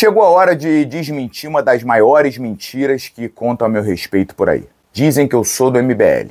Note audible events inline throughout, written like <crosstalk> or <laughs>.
Chegou a hora de desmentir uma das maiores mentiras que contam a meu respeito por aí. Dizem que eu sou do MBL.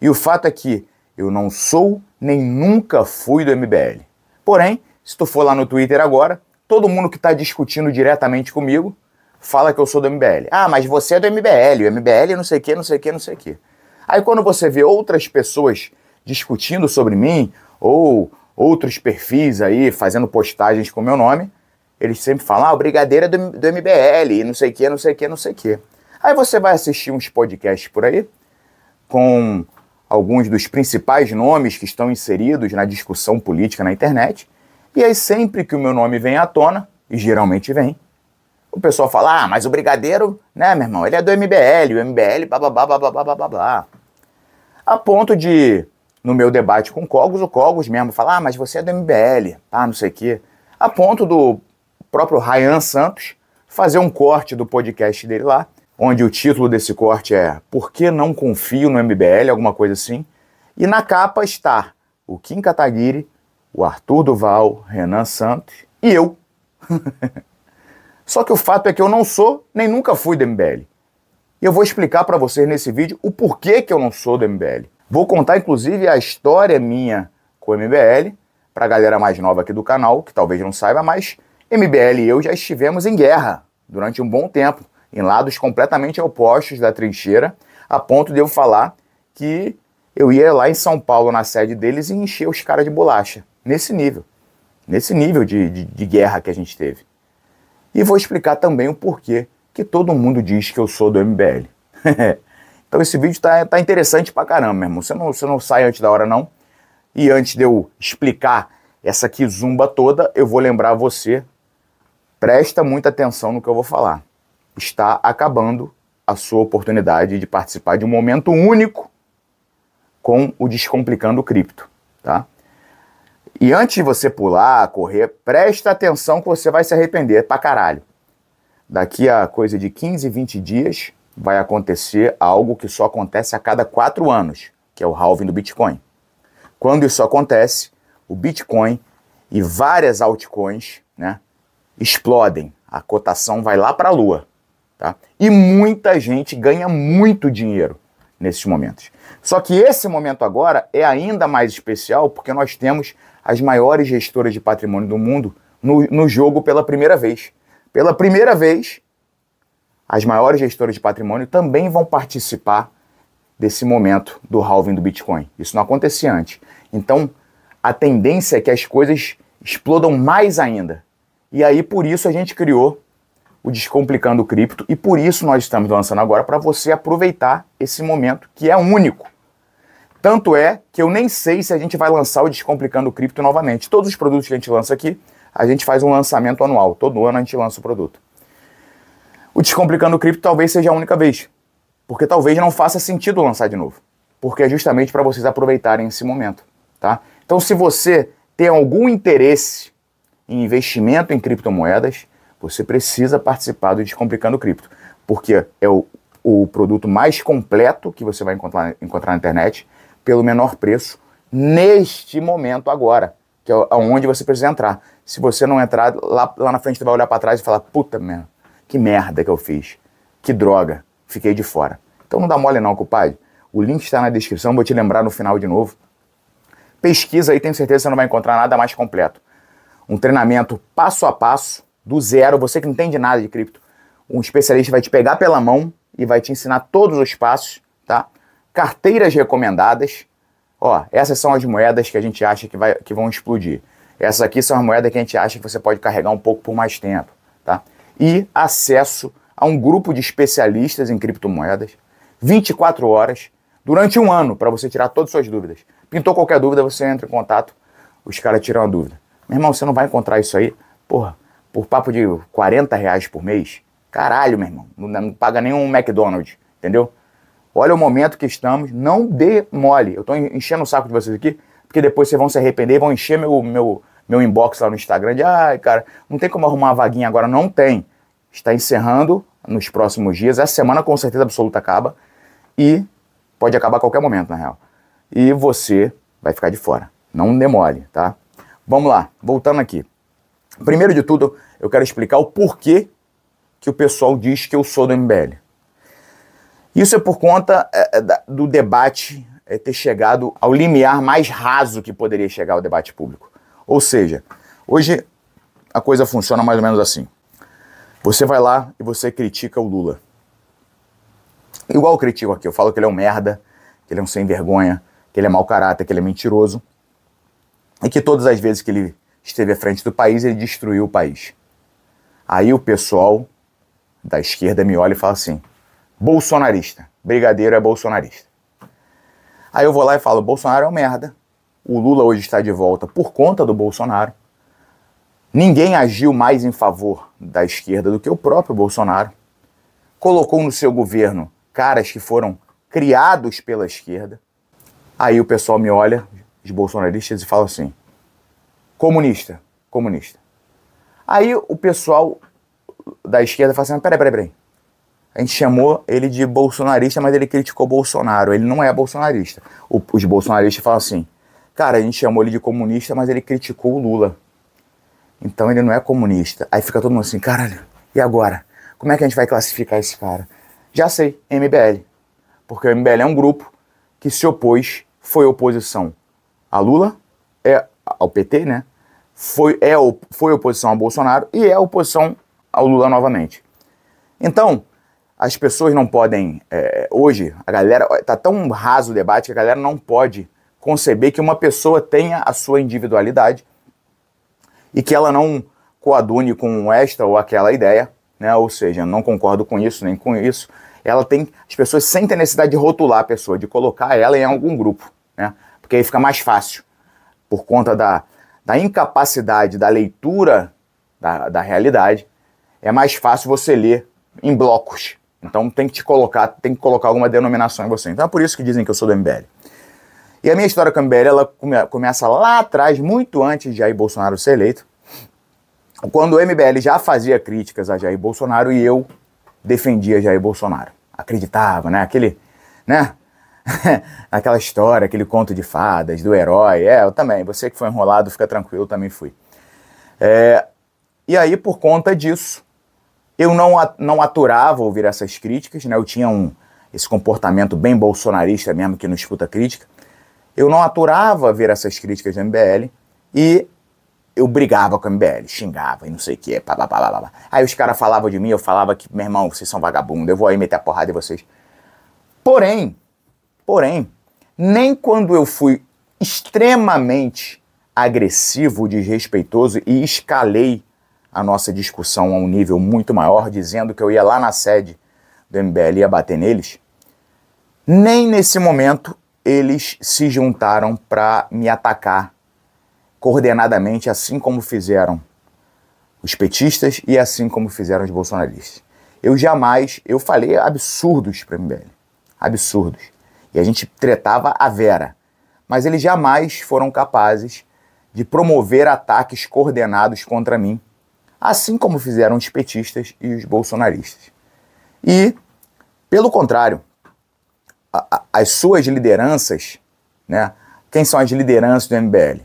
E o fato é que eu não sou nem nunca fui do MBL. Porém, se tu for lá no Twitter agora, todo mundo que está discutindo diretamente comigo fala que eu sou do MBL. Ah, mas você é do MBL, o MBL não sei o que, não sei o que, não sei o que. Aí quando você vê outras pessoas discutindo sobre mim, ou outros perfis aí fazendo postagens com meu nome, eles sempre falam, ah, o brigadeiro é do, do MBL, não sei o que, não sei o que, não sei o que. Aí você vai assistir uns podcasts por aí, com alguns dos principais nomes que estão inseridos na discussão política na internet, e aí sempre que o meu nome vem à tona, e geralmente vem, o pessoal fala, ah, mas o brigadeiro, né, meu irmão, ele é do MBL, o MBL, blá, blá, babá, blá. A ponto de, no meu debate com o Cogos, o Cogos mesmo fala, ah, mas você é do MBL, ah, não sei o que. A ponto do próprio Ryan Santos, fazer um corte do podcast dele lá, onde o título desse corte é Por que não confio no MBL? Alguma coisa assim. E na capa está o Kim Kataguiri, o Arthur Duval, Renan Santos e eu. <laughs> Só que o fato é que eu não sou nem nunca fui do MBL. E eu vou explicar para vocês nesse vídeo o porquê que eu não sou do MBL. Vou contar inclusive a história minha com o MBL para a galera mais nova aqui do canal, que talvez não saiba, mas MBL e eu já estivemos em guerra durante um bom tempo, em lados completamente opostos da trincheira, a ponto de eu falar que eu ia lá em São Paulo, na sede deles, e encher os caras de bolacha. Nesse nível. Nesse nível de, de, de guerra que a gente teve. E vou explicar também o porquê que todo mundo diz que eu sou do MBL. <laughs> então esse vídeo tá, tá interessante pra caramba, meu irmão. Você não, você não sai antes da hora, não. E antes de eu explicar essa aqui zumba toda, eu vou lembrar você Presta muita atenção no que eu vou falar. Está acabando a sua oportunidade de participar de um momento único com o Descomplicando o Cripto, tá? E antes de você pular, correr, presta atenção que você vai se arrepender pra caralho. Daqui a coisa de 15, 20 dias, vai acontecer algo que só acontece a cada quatro anos, que é o halving do Bitcoin. Quando isso acontece, o Bitcoin e várias altcoins, né, explodem, a cotação vai lá para a lua. Tá? E muita gente ganha muito dinheiro nesses momentos. Só que esse momento agora é ainda mais especial porque nós temos as maiores gestoras de patrimônio do mundo no, no jogo pela primeira vez. Pela primeira vez, as maiores gestoras de patrimônio também vão participar desse momento do halving do Bitcoin. Isso não acontecia antes. Então, a tendência é que as coisas explodam mais ainda. E aí, por isso, a gente criou o Descomplicando o Cripto e por isso nós estamos lançando agora para você aproveitar esse momento que é único. Tanto é que eu nem sei se a gente vai lançar o Descomplicando o Cripto novamente. Todos os produtos que a gente lança aqui, a gente faz um lançamento anual. Todo ano a gente lança o produto. O Descomplicando o Cripto talvez seja a única vez, porque talvez não faça sentido lançar de novo, porque é justamente para vocês aproveitarem esse momento, tá? Então, se você tem algum interesse em investimento em criptomoedas, você precisa participar do Descomplicando Cripto, porque é o, o produto mais completo que você vai encontrar, encontrar na internet, pelo menor preço, neste momento agora, que é onde você precisa entrar. Se você não entrar, lá, lá na frente você vai olhar para trás e falar, puta merda, que merda que eu fiz, que droga, fiquei de fora. Então não dá mole não, compadre. O link está na descrição, vou te lembrar no final de novo. Pesquisa aí, tenho certeza que você não vai encontrar nada mais completo um treinamento passo a passo, do zero, você que não entende nada de cripto. Um especialista vai te pegar pela mão e vai te ensinar todos os passos, tá? Carteiras recomendadas. Ó, essas são as moedas que a gente acha que, vai, que vão explodir. Essas aqui são as moedas que a gente acha que você pode carregar um pouco por mais tempo, tá? E acesso a um grupo de especialistas em criptomoedas, 24 horas, durante um ano, para você tirar todas as suas dúvidas. Pintou qualquer dúvida, você entra em contato, os caras tiram a dúvida. Meu irmão, você não vai encontrar isso aí, porra, por papo de 40 reais por mês. Caralho, meu irmão, não, não paga nenhum McDonald's, entendeu? Olha o momento que estamos, não dê mole. Eu estou enchendo o saco de vocês aqui, porque depois vocês vão se arrepender e vão encher meu, meu, meu inbox lá no Instagram de, ai, cara, não tem como arrumar uma vaguinha agora. Não tem. Está encerrando nos próximos dias. Essa semana, com certeza absoluta, acaba. E pode acabar a qualquer momento, na real. E você vai ficar de fora. Não demole, tá? Vamos lá, voltando aqui. Primeiro de tudo, eu quero explicar o porquê que o pessoal diz que eu sou do MBL. Isso é por conta é, é do debate é, ter chegado ao limiar mais raso que poderia chegar ao debate público. Ou seja, hoje a coisa funciona mais ou menos assim. Você vai lá e você critica o Lula. Igual eu critico aqui, eu falo que ele é um merda, que ele é um sem vergonha, que ele é mau caráter, que ele é mentiroso e que todas as vezes que ele esteve à frente do país, ele destruiu o país. Aí o pessoal da esquerda me olha e fala assim: bolsonarista, brigadeiro é bolsonarista. Aí eu vou lá e falo: Bolsonaro é um merda. O Lula hoje está de volta por conta do Bolsonaro. Ninguém agiu mais em favor da esquerda do que o próprio Bolsonaro. Colocou no seu governo caras que foram criados pela esquerda. Aí o pessoal me olha, os bolsonaristas e falam assim: comunista, comunista. Aí o pessoal da esquerda fala assim: peraí, peraí, peraí. A gente chamou ele de bolsonarista, mas ele criticou Bolsonaro. Ele não é bolsonarista. O, os bolsonaristas falam assim: cara, a gente chamou ele de comunista, mas ele criticou o Lula. Então ele não é comunista. Aí fica todo mundo assim: caralho, e agora? Como é que a gente vai classificar esse cara? Já sei, MBL. Porque o MBL é um grupo que se opôs, foi oposição a Lula, é ao PT, né? Foi, é, foi oposição ao Bolsonaro e é oposição ao Lula novamente. Então, as pessoas não podem. É, hoje, a galera. Tá tão raso o debate que a galera não pode conceber que uma pessoa tenha a sua individualidade e que ela não coadune com esta ou aquela ideia, né? Ou seja, não concordo com isso nem com isso. Ela tem, as pessoas sentem a necessidade de rotular a pessoa, de colocar ela em algum grupo, né? porque aí fica mais fácil, por conta da, da incapacidade da leitura da, da realidade, é mais fácil você ler em blocos. Então tem que te colocar, tem que colocar alguma denominação em você. Então é por isso que dizem que eu sou do MBL. E a minha história com o MBL, ela come, começa lá atrás, muito antes de Jair Bolsonaro ser eleito, quando o MBL já fazia críticas a Jair Bolsonaro e eu defendia Jair Bolsonaro. Acreditava, né? Aquele, né? <laughs> aquela história, aquele conto de fadas, do herói. É, eu também. Você que foi enrolado, fica tranquilo, eu também fui. É, e aí, por conta disso, eu não, não aturava ouvir essas críticas, né? Eu tinha um, esse comportamento bem bolsonarista mesmo, que não escuta crítica. Eu não aturava ver essas críticas do MBL e eu brigava com o MBL, xingava e não sei o que, pá, pá, pá, pá, Aí os caras falavam de mim, eu falava que, meu irmão, vocês são vagabundo, eu vou aí meter a porrada em vocês. Porém, Porém, nem quando eu fui extremamente agressivo, desrespeitoso e escalei a nossa discussão a um nível muito maior, dizendo que eu ia lá na sede do MBL e ia bater neles, nem nesse momento eles se juntaram para me atacar coordenadamente, assim como fizeram os petistas e assim como fizeram os bolsonaristas. Eu jamais, eu falei absurdos para o MBL, absurdos. E a gente tretava a Vera. Mas eles jamais foram capazes de promover ataques coordenados contra mim, assim como fizeram os petistas e os bolsonaristas. E, pelo contrário, a, a, as suas lideranças, né? Quem são as lideranças do MBL?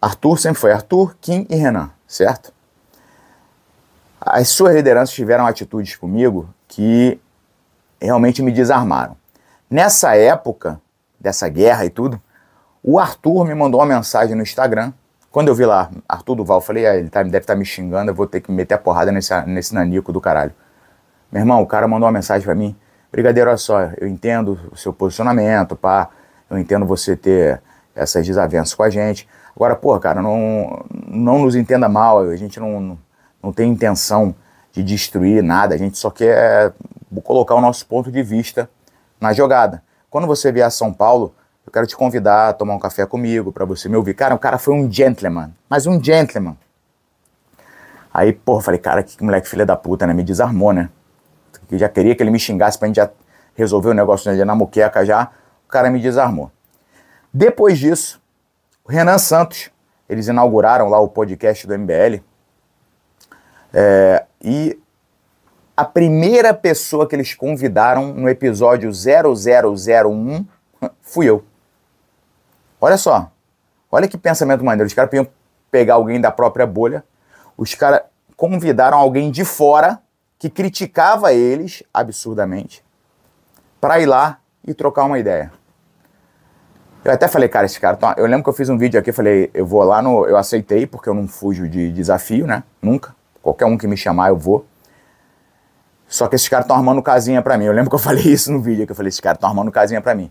Arthur sempre foi Arthur, Kim e Renan, certo? As suas lideranças tiveram atitudes comigo que realmente me desarmaram. Nessa época dessa guerra e tudo, o Arthur me mandou uma mensagem no Instagram. Quando eu vi lá Arthur Duval, eu falei, ah, ele tá, deve estar tá me xingando, eu vou ter que meter a porrada nesse, nesse nanico do caralho. Meu irmão, o cara mandou uma mensagem para mim. Brigadeiro, olha só, eu entendo o seu posicionamento, pá. Eu entendo você ter essas desavenças com a gente. Agora, pô, cara, não, não nos entenda mal. A gente não, não tem intenção de destruir nada. A gente só quer colocar o nosso ponto de vista na jogada. Quando você vier a São Paulo, eu quero te convidar a tomar um café comigo para você me ouvir. Cara, o cara foi um gentleman, mas um gentleman. Aí, porra, falei, cara, que moleque filha da puta, né? Me desarmou, né? Eu já queria que ele me xingasse pra gente já resolver o negócio né? na moqueca já. O cara me desarmou. Depois disso, o Renan Santos, eles inauguraram lá o podcast do MBL. É, e a primeira pessoa que eles convidaram no episódio 0001 fui eu. Olha só. Olha que pensamento maneiro. Os caras podiam pegar alguém da própria bolha. Os caras convidaram alguém de fora que criticava eles absurdamente para ir lá e trocar uma ideia. Eu até falei, cara, esse cara. Tá... Eu lembro que eu fiz um vídeo aqui, falei, eu vou lá no. Eu aceitei, porque eu não fujo de desafio, né? Nunca. Qualquer um que me chamar, eu vou. Só que esses caras estão tá armando casinha para mim. Eu lembro que eu falei isso no vídeo, que eu falei, esses caras estão tá armando casinha para mim.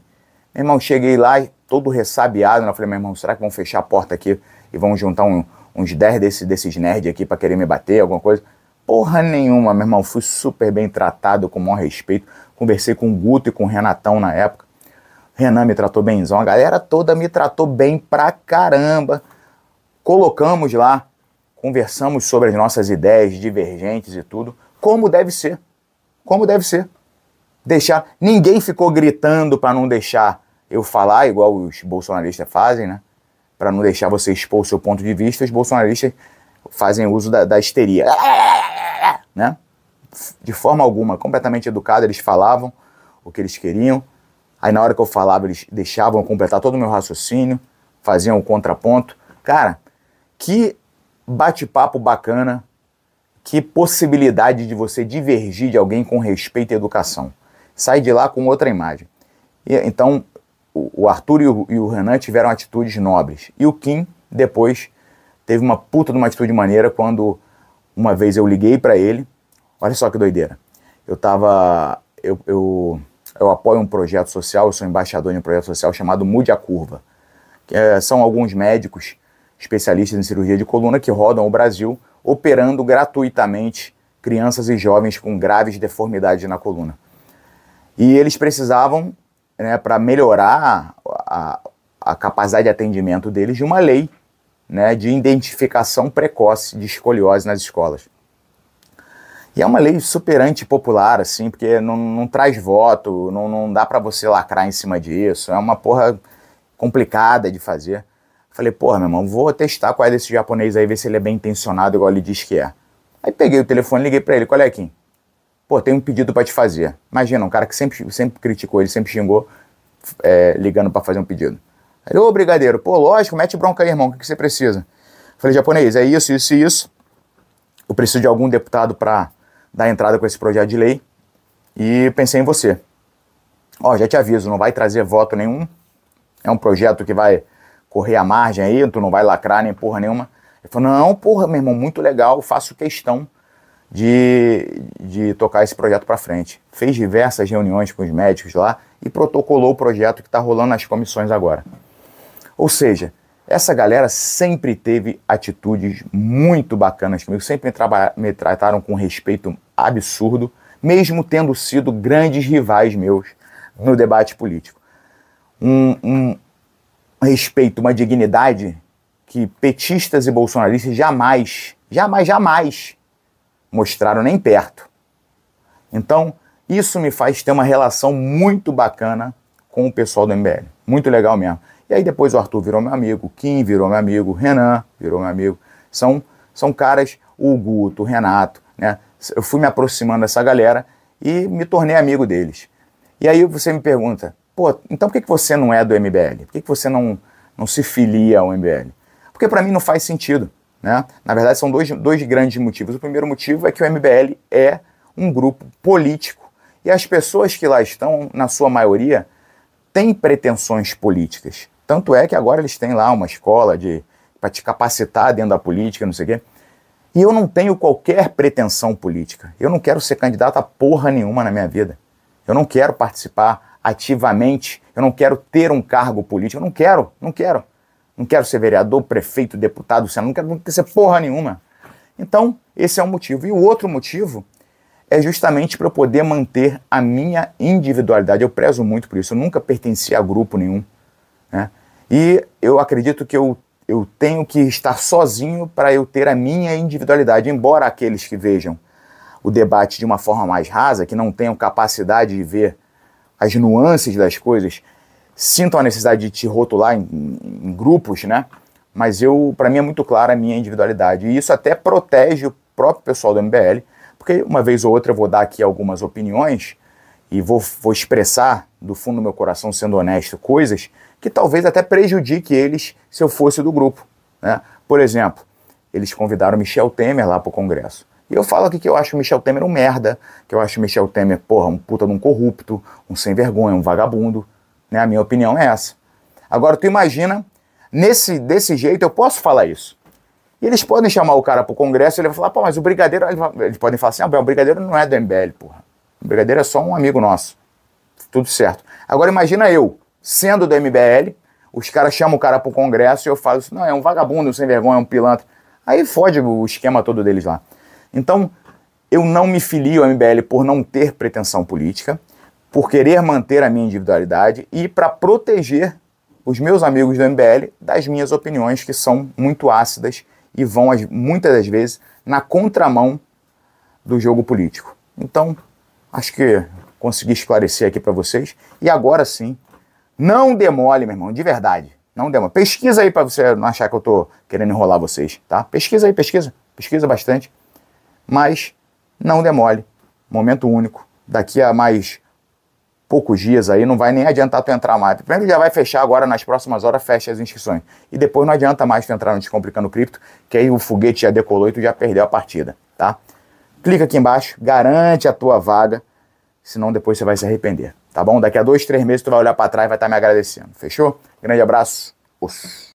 Meu irmão, cheguei lá, todo ressabiado, né? eu falei, meu irmão, será que vão fechar a porta aqui e vão juntar um, uns 10 desse, desses nerds aqui para querer me bater, alguma coisa? Porra nenhuma, meu irmão, fui super bem tratado, com o maior respeito. Conversei com o Guto e com o Renatão na época. Renan me tratou bemzão, a galera toda me tratou bem pra caramba. Colocamos lá, conversamos sobre as nossas ideias divergentes e tudo, como deve ser como deve ser. Deixar. Ninguém ficou gritando para não deixar eu falar, igual os bolsonaristas fazem, né? Para não deixar você expor o seu ponto de vista, os bolsonaristas fazem uso da, da histeria. <laughs> Né? De forma alguma, completamente educada, eles falavam o que eles queriam. Aí, na hora que eu falava, eles deixavam completar todo o meu raciocínio, faziam o contraponto. Cara, que bate-papo bacana que possibilidade de você divergir de alguém com respeito à educação. Sai de lá com outra imagem. E, então, o, o Arthur e o, e o Renan tiveram atitudes nobres. E o Kim, depois, teve uma puta de uma atitude maneira quando uma vez eu liguei para ele. Olha só que doideira. Eu tava. Eu, eu, eu apoio um projeto social, eu sou embaixador de um projeto social chamado Mude a Curva. Que é, são alguns médicos especialistas em cirurgia de coluna que rodam o Brasil operando gratuitamente crianças e jovens com graves deformidades na coluna. E eles precisavam, né, para melhorar a, a, capacidade de atendimento deles, de uma lei né, de identificação precoce de escoliose nas escolas. E é uma lei superante popular, assim, porque não, não traz voto, não, não dá para você lacrar em cima disso, é uma porra complicada de fazer. Falei, porra, meu irmão, vou testar qual é desse japonês aí, ver se ele é bem intencionado, igual ele diz que é. Aí peguei o telefone, liguei para ele, qual é, Kim? Pô, tem um pedido para te fazer. Imagina, um cara que sempre, sempre criticou ele, sempre xingou, é, ligando para fazer um pedido. Aí ô, brigadeiro, pô, lógico, mete bronca aí, irmão, o que, que você precisa? Falei, japonês, é isso, isso e isso. Eu preciso de algum deputado para dar entrada com esse projeto de lei e pensei em você. Ó, já te aviso, não vai trazer voto nenhum. É um projeto que vai correr a margem aí, tu não vai lacrar nem porra nenhuma. Ele falou, não, porra, meu irmão, muito legal, faço questão de, de tocar esse projeto para frente. Fez diversas reuniões com os médicos lá e protocolou o projeto que está rolando nas comissões agora. Ou seja, essa galera sempre teve atitudes muito bacanas comigo, sempre me, me trataram com respeito absurdo, mesmo tendo sido grandes rivais meus no debate político. Um, um, respeito, uma dignidade que petistas e bolsonaristas jamais, jamais, jamais mostraram nem perto. Então, isso me faz ter uma relação muito bacana com o pessoal do MBL. Muito legal mesmo. E aí depois o Arthur virou meu amigo, Kim virou meu amigo, Renan virou meu amigo. São, são caras, o Guto, o Renato, né? Eu fui me aproximando dessa galera e me tornei amigo deles. E aí você me pergunta, pô, então por que, que você não é do MBL? Por que, que você não, não se filia ao MBL? Porque para mim não faz sentido. Né? Na verdade, são dois, dois grandes motivos. O primeiro motivo é que o MBL é um grupo político e as pessoas que lá estão, na sua maioria, têm pretensões políticas. Tanto é que agora eles têm lá uma escola de para te capacitar dentro da política, não sei o quê. E eu não tenho qualquer pretensão política. Eu não quero ser candidato a porra nenhuma na minha vida. Eu não quero participar ativamente. Eu não quero ter um cargo político, eu não quero, não quero. Não quero ser vereador, prefeito, deputado, senador, não quero, não quero ser porra nenhuma. Então, esse é um motivo. E o outro motivo é justamente para eu poder manter a minha individualidade. Eu prezo muito por isso. Eu nunca pertenci a grupo nenhum. Né? E eu acredito que eu, eu tenho que estar sozinho para eu ter a minha individualidade. Embora aqueles que vejam o debate de uma forma mais rasa, que não tenham capacidade de ver as nuances das coisas, sintam a necessidade de te rotular em, em, grupos, né? Mas eu, para mim é muito clara a minha individualidade. E isso até protege o próprio pessoal do MBL, porque uma vez ou outra eu vou dar aqui algumas opiniões e vou, vou expressar do fundo do meu coração, sendo honesto, coisas que talvez até prejudique eles se eu fosse do grupo. Né? Por exemplo, eles convidaram Michel Temer lá para o Congresso. E eu falo aqui que eu acho o Michel Temer um merda, que eu acho o Michel Temer, porra, um puta de um corrupto, um sem vergonha, um vagabundo. Né? A minha opinião é essa. Agora, tu imagina, nesse, desse jeito eu posso falar isso. E eles podem chamar o cara pro Congresso e ele vai falar, pô, mas o Brigadeiro. Eles podem falar assim, ah, o Brigadeiro não é do MBL, porra. O Brigadeiro é só um amigo nosso. Tudo certo. Agora imagina eu, sendo do MBL, os caras chamam o cara pro Congresso e eu falo assim, não, é um vagabundo, um sem vergonha, é um pilantra. Aí fode o esquema todo deles lá. Então, eu não me filio ao MBL por não ter pretensão política, por querer manter a minha individualidade e para proteger os meus amigos do MBL das minhas opiniões que são muito ácidas e vão muitas das vezes na contramão do jogo político. Então, acho que consegui esclarecer aqui para vocês. E agora sim, não demole, meu irmão, de verdade. Não demole. Pesquisa aí para você não achar que eu tô querendo enrolar vocês, tá? Pesquisa aí, pesquisa. Pesquisa bastante. Mas não demore, momento único. Daqui a mais poucos dias aí, não vai nem adiantar tu entrar mais. Primeiro já vai fechar agora, nas próximas horas fecha as inscrições. E depois não adianta mais tu entrar no Descomplicando Cripto, que aí o foguete já decolou e tu já perdeu a partida, tá? Clica aqui embaixo, garante a tua vaga, senão depois você vai se arrepender, tá bom? Daqui a dois, três meses tu vai olhar para trás e vai estar tá me agradecendo, fechou? Grande abraço, osso.